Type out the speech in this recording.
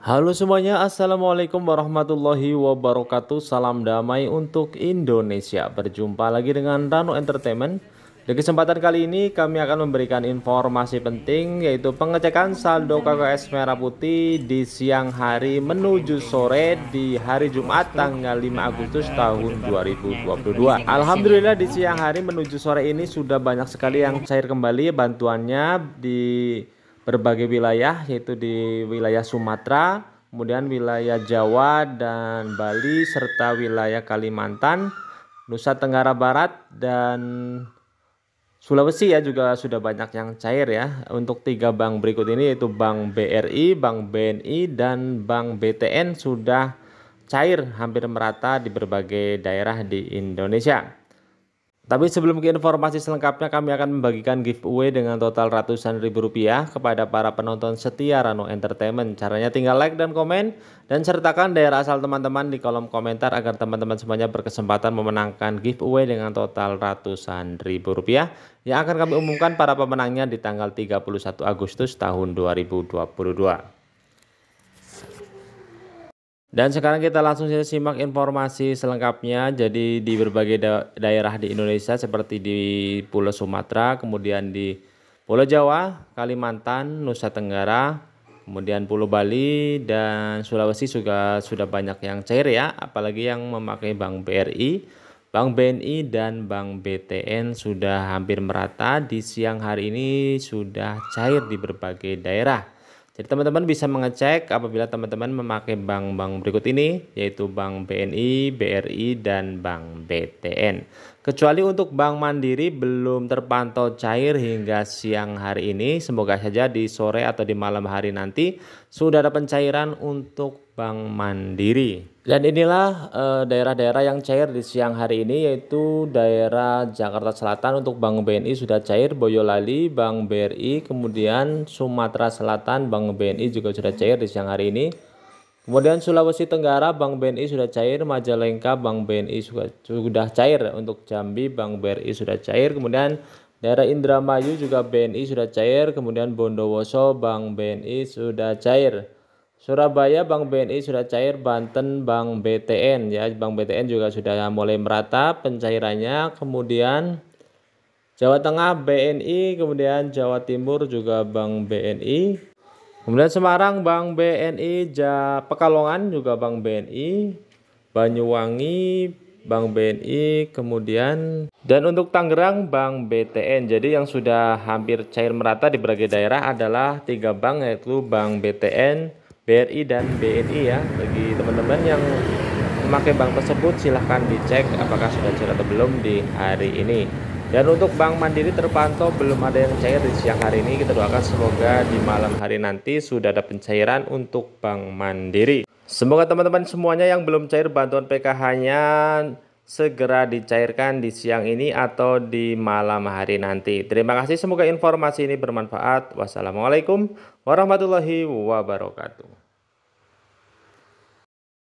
Halo semuanya, Assalamualaikum warahmatullahi wabarakatuh Salam damai untuk Indonesia Berjumpa lagi dengan Rano Entertainment Di kesempatan kali ini kami akan memberikan informasi penting Yaitu pengecekan saldo KKS Merah Putih di siang hari menuju sore Di hari Jumat tanggal 5 Agustus tahun 2022 Alhamdulillah di siang hari menuju sore ini sudah banyak sekali yang cair kembali bantuannya di berbagai wilayah yaitu di wilayah Sumatera, kemudian wilayah Jawa dan Bali serta wilayah Kalimantan, Nusa Tenggara Barat dan Sulawesi ya juga sudah banyak yang cair ya. Untuk tiga bank berikut ini yaitu Bank BRI, Bank BNI dan Bank BTN sudah cair hampir merata di berbagai daerah di Indonesia. Tapi sebelum ke informasi selengkapnya kami akan membagikan giveaway dengan total ratusan ribu rupiah kepada para penonton setia Rano Entertainment. Caranya tinggal like dan komen dan sertakan daerah asal teman-teman di kolom komentar agar teman-teman semuanya berkesempatan memenangkan giveaway dengan total ratusan ribu rupiah yang akan kami umumkan para pemenangnya di tanggal 31 Agustus tahun 2022. Dan sekarang kita langsung saja simak informasi selengkapnya. Jadi di berbagai da daerah di Indonesia seperti di Pulau Sumatera, kemudian di Pulau Jawa, Kalimantan, Nusa Tenggara, kemudian Pulau Bali dan Sulawesi juga sudah banyak yang cair ya, apalagi yang memakai Bank BRI, Bank BNI dan Bank BTN sudah hampir merata. Di siang hari ini sudah cair di berbagai daerah. Jadi teman-teman bisa mengecek apabila teman-teman memakai bank-bank berikut ini yaitu Bank BNI, BRI dan Bank BTN. Kecuali untuk Bank Mandiri belum terpantau cair hingga siang hari ini. Semoga saja di sore atau di malam hari nanti sudah ada pencairan untuk Bank Mandiri. Dan inilah eh, daerah-daerah yang cair di siang hari ini yaitu daerah Jakarta Selatan untuk Bank BNI sudah cair, Boyolali, Bank BRI, kemudian Sumatera Selatan, Bank BNI juga sudah cair di siang hari ini. Kemudian Sulawesi Tenggara Bank BNI sudah cair, Majalengka Bank BNI sudah cair, untuk Jambi Bank BRI sudah cair, kemudian daerah Indramayu juga BNI sudah cair, kemudian Bondowoso Bank BNI sudah cair. Surabaya Bank BNI sudah cair, Banten Bank BTN ya, Bank BTN juga sudah mulai merata pencairannya, kemudian Jawa Tengah BNI, kemudian Jawa Timur juga Bank BNI, Kemudian Semarang Bank BNI ja, Pekalongan juga Bank BNI, Banyuwangi Bank BNI, kemudian dan untuk Tangerang Bank BTN. Jadi yang sudah hampir cair merata di berbagai daerah adalah tiga bank yaitu Bank BTN, BRI dan BNI ya. Bagi teman-teman yang memakai bank tersebut silahkan dicek apakah sudah cair atau belum di hari ini. Dan untuk Bank Mandiri terpantau belum ada yang cair di siang hari ini. Kita doakan semoga di malam hari nanti sudah ada pencairan untuk Bank Mandiri. Semoga teman-teman semuanya yang belum cair bantuan PKH-nya segera dicairkan di siang ini atau di malam hari nanti. Terima kasih, semoga informasi ini bermanfaat. Wassalamualaikum warahmatullahi wabarakatuh.